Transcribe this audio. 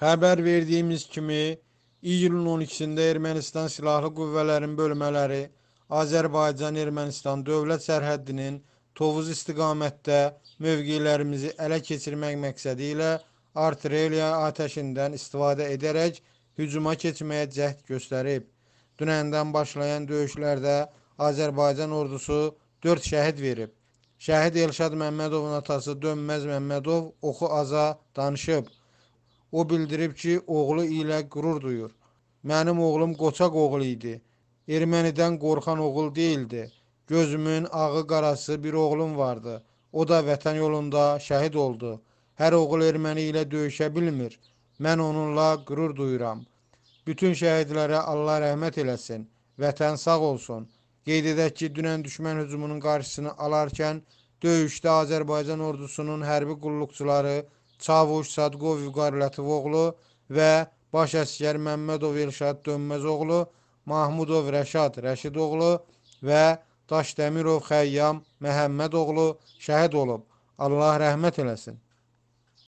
Xəbər verdiyimiz kimi, iyulun 12-də Ermənistan silahlı qüvvələrinin bölmələri Azərbaycan-Ermənistan dövlət sərhəddinin Tovuz istiqamətdə mövqelərimizi ələ keçirmək məqsədi ilə artilleriya atəşindən istifadə edərək hücuma keçməyə cəhd göstərib. Dünəndən başlayan döyüşlərdə Azərbaycan ordusu 4 şəhid verib. Şəhid Elşad Məmmədovun atası Dönməz Məmmədov oxu aza danışıb. O bildirib ki, oğlu ilə qürur duyur. Mənim oğlum qoçaq oğul idi. Ermənidən qorxan oğul değildi. Gözümün ağı qarası bir oğlum vardı. O da vətən yolunda şəhid oldu. Hər oğul erməni ilə döyüşə bilmir. Mən onunla qürur duyuram. Bütün şəhidlərə Allah rəhmət eləsin. Vətən sağ olsun. Qeyd edək ki, dünən düşmən hücumunun qarşısını alarkən döyüşdə Azərbaycan ordusunun hərbi qulluqçuları Çavuş Sadqov Vüqar Lətivoğlu və baş əsgər Məmmədov Elşad Dönməzoğlu, Mahmudov Rəşad Rəşidoğlu və Daşdəmirov Xəyyam Məhəmmədoğlu şəhid olub. Allah rəhmət eləsin.